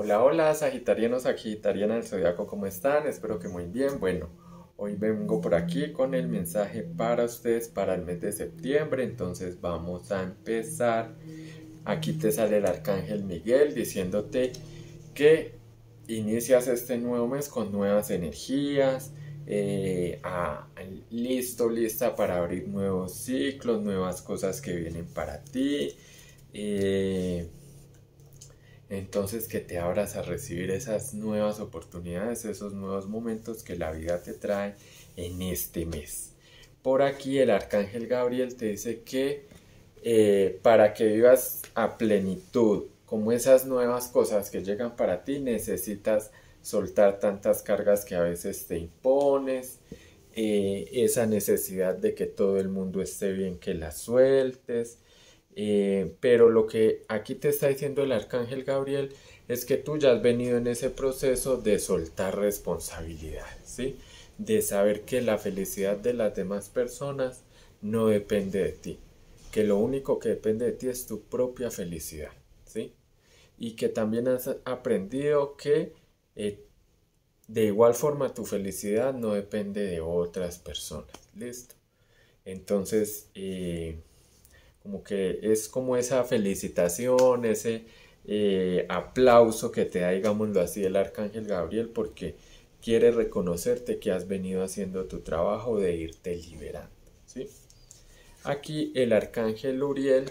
Hola, hola, sagitarianos, sagitarianas del zodiaco, ¿cómo están? Espero que muy bien. Bueno, hoy vengo por aquí con el mensaje para ustedes para el mes de septiembre. Entonces, vamos a empezar. Aquí te sale el arcángel Miguel diciéndote que inicias este nuevo mes con nuevas energías. Eh, listo, lista para abrir nuevos ciclos, nuevas cosas que vienen para ti. Eh, entonces que te abras a recibir esas nuevas oportunidades, esos nuevos momentos que la vida te trae en este mes. Por aquí el arcángel Gabriel te dice que eh, para que vivas a plenitud, como esas nuevas cosas que llegan para ti, necesitas soltar tantas cargas que a veces te impones, eh, esa necesidad de que todo el mundo esté bien, que las sueltes, eh, pero lo que aquí te está diciendo el arcángel Gabriel es que tú ya has venido en ese proceso de soltar responsabilidad, ¿sí? De saber que la felicidad de las demás personas no depende de ti, que lo único que depende de ti es tu propia felicidad, ¿sí? Y que también has aprendido que eh, de igual forma tu felicidad no depende de otras personas, ¿listo? Entonces, eh, como que es como esa felicitación, ese eh, aplauso que te da, digámoslo así, el arcángel Gabriel, porque quiere reconocerte que has venido haciendo tu trabajo de irte liberando. ¿sí? Aquí el arcángel Uriel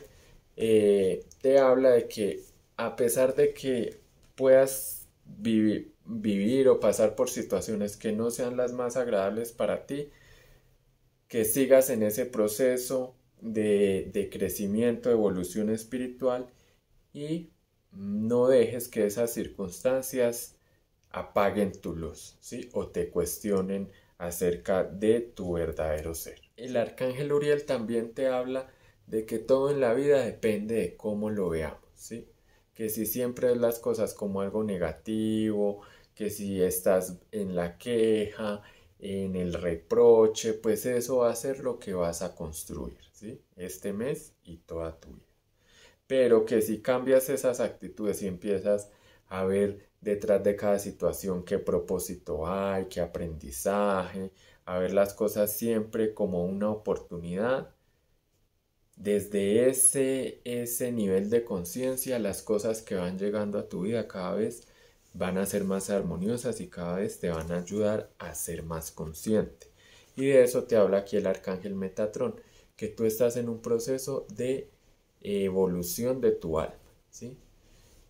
eh, te habla de que a pesar de que puedas vivir o pasar por situaciones que no sean las más agradables para ti, que sigas en ese proceso de, crecimiento, evolución espiritual y no dejes que esas circunstancias apaguen tu luz, O te cuestionen acerca de tu verdadero ser. El arcángel Uriel también te habla de que todo en la vida depende de cómo lo veamos, Que si siempre ves las cosas como algo negativo, que si estás en la queja, en el reproche, pues eso va a ser lo que vas a construir, ¿sí? Este mes y toda tu vida. Pero que si cambias esas actitudes y empiezas a ver detrás de cada situación qué propósito hay, qué aprendizaje, a ver las cosas siempre como una oportunidad, desde ese, ese nivel de conciencia, las cosas que van llegando a tu vida cada vez van a ser más armoniosas y cada vez te van a ayudar a ser más consciente. Y de eso te habla aquí el arcángel Metatrón, que tú estás en un proceso de evolución de tu alma, ¿sí?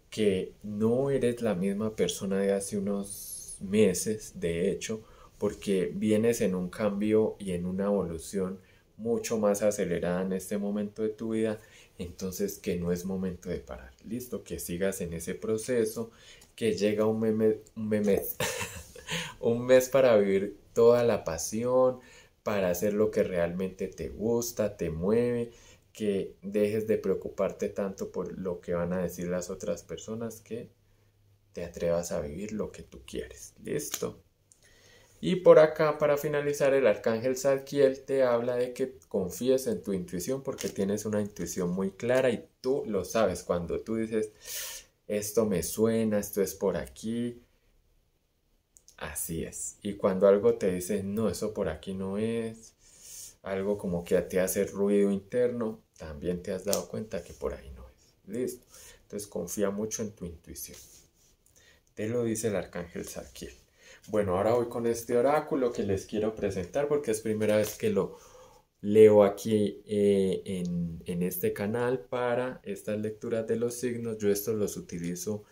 Que no eres la misma persona de hace unos meses, de hecho, porque vienes en un cambio y en una evolución mucho más acelerada en este momento de tu vida, entonces que no es momento de parar. Listo, que sigas en ese proceso, que llega un, un mes para vivir toda la pasión, para hacer lo que realmente te gusta, te mueve, que dejes de preocuparte tanto por lo que van a decir las otras personas, que te atrevas a vivir lo que tú quieres. Listo. Y por acá, para finalizar, el arcángel Salkiel te habla de que confíes en tu intuición porque tienes una intuición muy clara y tú lo sabes. Cuando tú dices, esto me suena, esto es por aquí. Así es. Y cuando algo te dice, no, eso por aquí no es, algo como que te hace ruido interno, también te has dado cuenta que por ahí no es. Listo. Entonces confía mucho en tu intuición. Te lo dice el arcángel Saquiel. Bueno, ahora voy con este oráculo que les quiero presentar porque es primera vez que lo leo aquí eh, en, este canal para estas lecturas de los signos. Yo estos los utilizo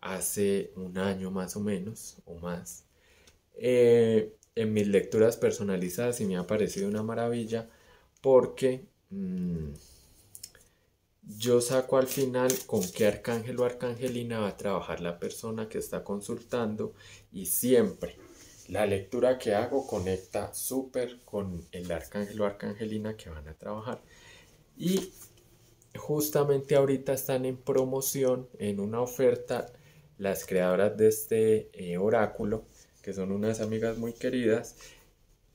hace un año más o menos o más. Eh, en mis lecturas personalizadas y me ha parecido una maravilla porque mm, yo saco al final con qué arcángel o arcangelina va a trabajar la persona que está consultando y siempre la lectura que hago conecta súper con el arcángel o arcangelina que van a trabajar. Y justamente ahorita están en promoción, en una oferta, las creadoras de este eh, oráculo, que son unas amigas muy queridas.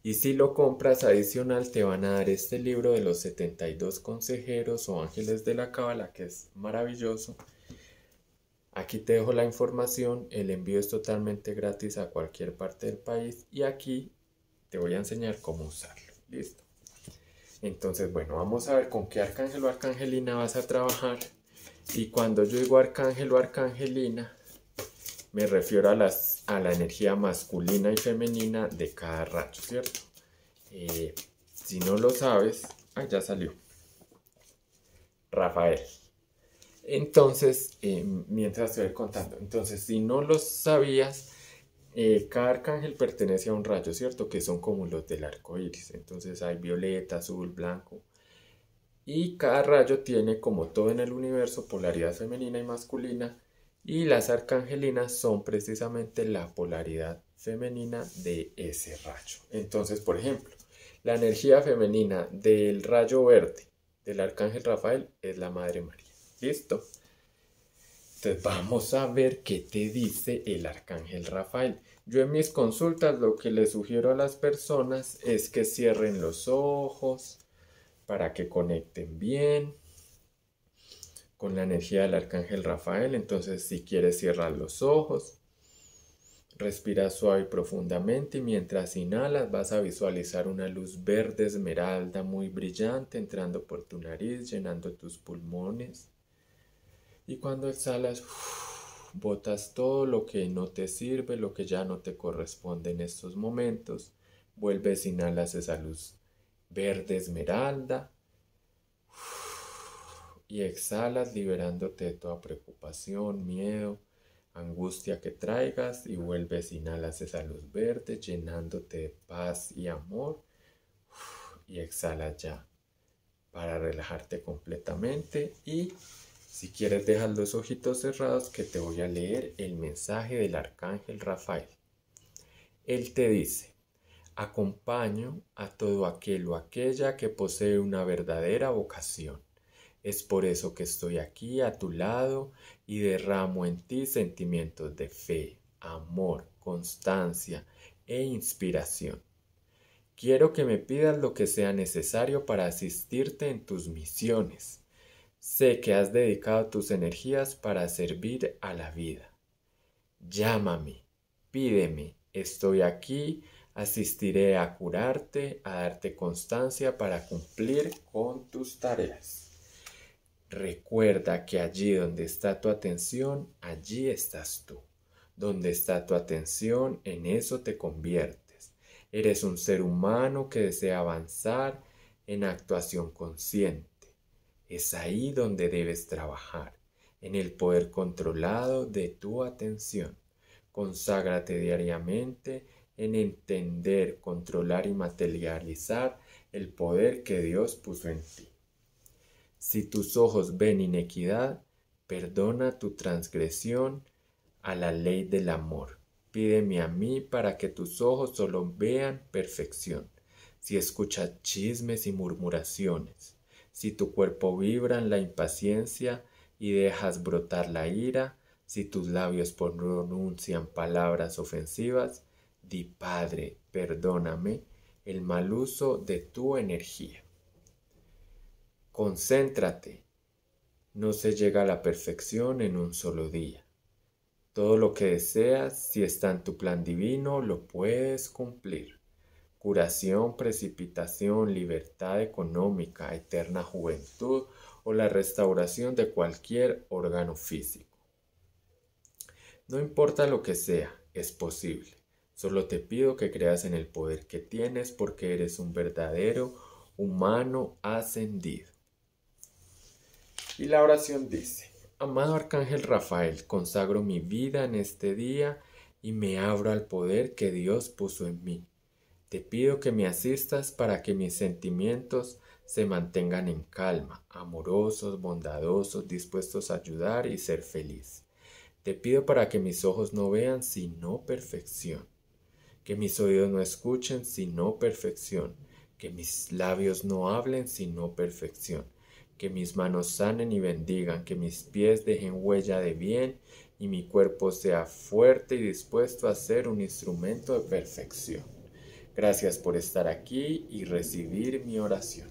Y si lo compras adicional, te van a dar este libro de los 72 consejeros o ángeles de la cábala, que es maravilloso. Aquí te dejo la información, el envío es totalmente gratis a cualquier parte del país y aquí te voy a enseñar cómo usarlo. Listo. Entonces, bueno, vamos a ver con qué arcángel o arcangelina vas a trabajar. Y cuando yo digo arcángel o arcangelina, me refiero a, las, a la energía masculina y femenina de cada rayo, ¿cierto? Eh, si no lo sabes, allá ah, ya salió. Rafael. Entonces, em, mientras estoy contando, entonces si no lo sabías, eh, cada arcángel pertenece a un rayo, ¿cierto? Que son como los del arco iris. Entonces hay violeta, azul, blanco. Y cada rayo tiene, como todo en el universo, polaridad femenina y masculina. Y las arcangelinas son precisamente la polaridad femenina de ese rayo. Entonces, por ejemplo, la energía femenina del rayo verde del arcángel Rafael es la Madre María. Listo. Entonces vamos a ver qué te dice el arcángel Rafael. Yo en mis consultas lo que le sugiero a las personas es que cierren los ojos para que conecten bien con la energía del arcángel Rafael. Entonces si quieres cierrar los ojos, respira suave y profundamente y mientras inhalas vas a visualizar una luz verde esmeralda muy brillante entrando por tu nariz, llenando tus pulmones y cuando exhalas, botas todo lo que no te sirve, lo que ya no te corresponde en estos momentos. Vuelves, inhalas esa luz verde esmeralda. y exhalas liberándote de toda preocupación, miedo, angustia que traigas y vuelves, inhalas esa luz verde llenándote de paz y amor y exhala ya para relajarte completamente y si quieres dejar los ojitos cerrados que te voy a leer el mensaje del arcángel Rafael. Él te dice, acompaño a todo aquel o aquella que posee una verdadera vocación. Es por eso que estoy aquí a tu lado y derramo en ti sentimientos de fe, amor, constancia e inspiración. Quiero que me pidas lo que sea necesario para asistirte en tus misiones Sé que has dedicado tus energías para servir a la vida. Llámame, pídeme, estoy aquí, asistiré a curarte, a darte constancia para cumplir con tus tareas. Recuerda que allí donde está tu atención, allí estás tú. Donde está tu atención, en eso te conviertes. Eres un ser humano que desea avanzar en actuación consciente. Es ahí donde debes trabajar, en el poder controlado de tu atención. Conságrate diariamente en entender, controlar y materializar el poder que Dios puso en ti. Si tus ojos ven inequidad, perdona tu transgresión a la ley del amor. Pídeme a mí para que tus ojos solo vean perfección. Si escuchas chismes y murmuraciones, si tu cuerpo vibra en la impaciencia y dejas brotar la ira, si tus labios pronuncian palabras ofensivas, di Padre, perdóname el mal uso de tu energía. Concéntrate. No se llega a la perfección en un solo día. Todo lo que deseas, si está en tu plan divino, lo puedes cumplir curación, precipitación, libertad económica, eterna juventud o la restauración de cualquier órgano físico. No importa lo que sea, es posible. Solo te pido que creas en el poder que tienes porque eres un verdadero humano ascendido. Y la oración dice, Amado Arcángel Rafael, consagro mi vida en este día y me abro al poder que Dios puso en mí te pido que me asistas para que mis sentimientos se mantengan en calma, amorosos, bondadosos, dispuestos a ayudar y ser feliz. Te pido para que mis ojos no vean sino perfección, que mis oídos no escuchen sino perfección, que mis labios no hablen sino perfección, que mis manos sanen y bendigan, que mis pies dejen huella de bien y mi cuerpo sea fuerte y dispuesto a ser un instrumento de perfección. Gracias por estar aquí y recibir mi oración.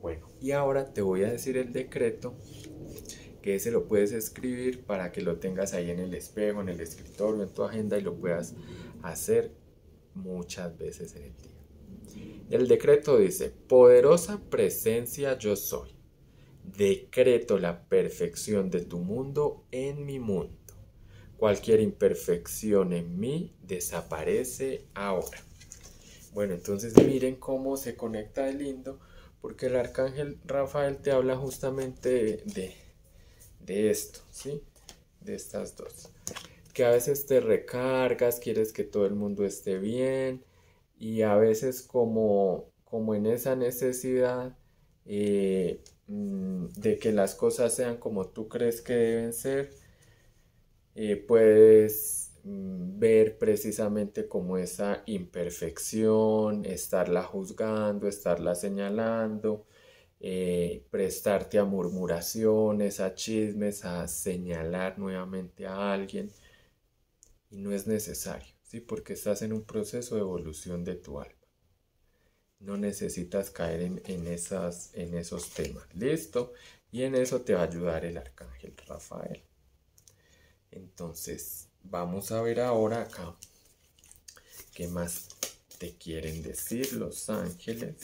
Bueno, y ahora te voy a decir el decreto que se lo puedes escribir para que lo tengas ahí en el espejo, en el escritorio, en tu agenda y lo puedas hacer muchas veces en el día. El decreto dice, poderosa presencia yo soy. Decreto la perfección de tu mundo en mi mundo. Cualquier imperfección en mí desaparece ahora. Bueno, entonces miren cómo se conecta el lindo, porque el arcángel Rafael te habla justamente de, esto, ¿sí? De estas dos. Que a veces te recargas, quieres que todo el mundo esté bien, y a veces como, como en esa necesidad eh, mm, de que las cosas sean como tú crees que deben ser, eh, puedes... pues Mm, ver precisamente como esa imperfección, estarla juzgando, estarla señalando, eh, prestarte a murmuraciones, a chismes, a señalar nuevamente a alguien. Y no es necesario, ¿sí? Porque estás en un proceso de evolución de tu alma. No necesitas caer en, esas, en esos temas. ¿Listo? Y en eso te va a ayudar el arcángel Rafael. Entonces, Vamos a ver ahora acá qué más te quieren decir los ángeles.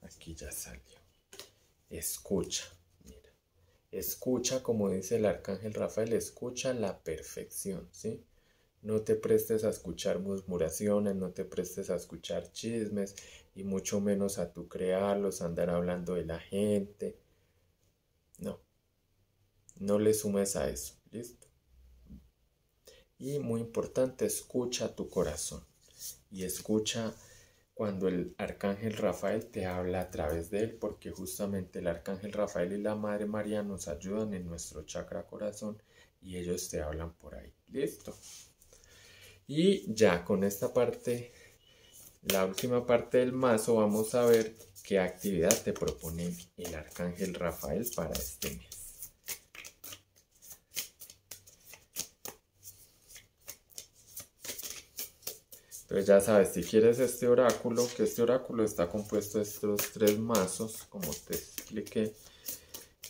Aquí ya salió. Escucha, mira. Escucha, como dice el arcángel Rafael, escucha la perfección, ¿sí? No te prestes a escuchar murmuraciones, no te prestes a escuchar chismes y mucho menos a tu crearlos, andar hablando de la gente. No le sumes a eso, ¿listo? Y muy importante, escucha tu corazón y escucha cuando el arcángel Rafael te habla a través de él, porque justamente el arcángel Rafael y la Madre María nos ayudan en nuestro chakra corazón y ellos te hablan por ahí. Listo. Y ya con esta parte, la última parte del mazo, vamos a ver qué actividad te propone el arcángel Rafael para este mes. Pues ya sabes, si quieres este oráculo, que este oráculo está compuesto de estos tres mazos, como te expliqué,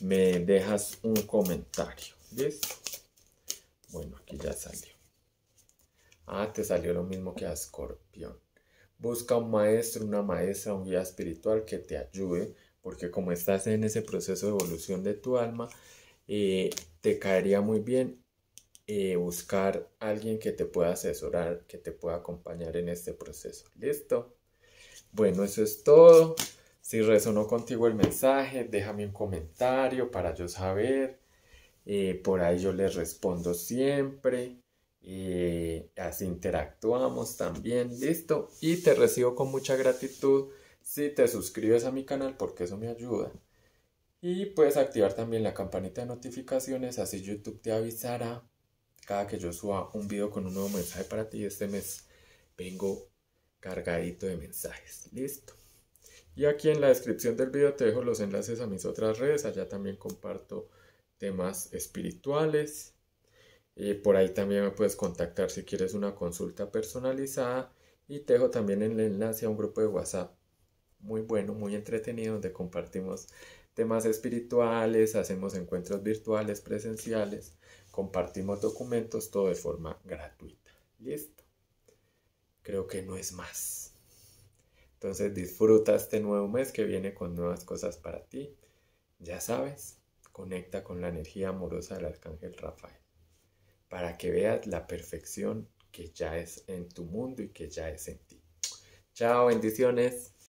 me dejas un comentario. ¿Listo? Bueno, aquí ya salió. Ah, te salió lo mismo que a Escorpión. Busca un maestro, una maestra, un guía espiritual que te ayude, porque como estás en ese proceso de evolución de tu alma, eh, te caería muy bien eh, buscar alguien que te pueda asesorar, que te pueda acompañar en este proceso. ¿Listo? Bueno, eso es todo. Si resonó contigo el mensaje, déjame un comentario para yo saber. Eh, por ahí yo les respondo siempre. Eh, así interactuamos también. Listo. Y te recibo con mucha gratitud si te suscribes a mi canal porque eso me ayuda. Y puedes activar también la campanita de notificaciones, así YouTube te avisará cada que yo suba un video con un nuevo mensaje para ti. Este mes vengo cargadito de mensajes. Listo. Y aquí en la descripción del video te dejo los enlaces a mis otras redes. Allá también comparto temas espirituales. Eh, por ahí también me puedes contactar si quieres una consulta personalizada. Y te dejo también el enlace a un grupo de WhatsApp muy bueno, muy entretenido, donde compartimos temas espirituales, hacemos encuentros virtuales, presenciales. Compartimos documentos, todo de forma gratuita. Listo. Creo que no es más. Entonces disfruta este nuevo mes que viene con nuevas cosas para ti. Ya sabes, conecta con la energía amorosa del arcángel Rafael para que veas la perfección que ya es en tu mundo y que ya es en ti. Chao, bendiciones.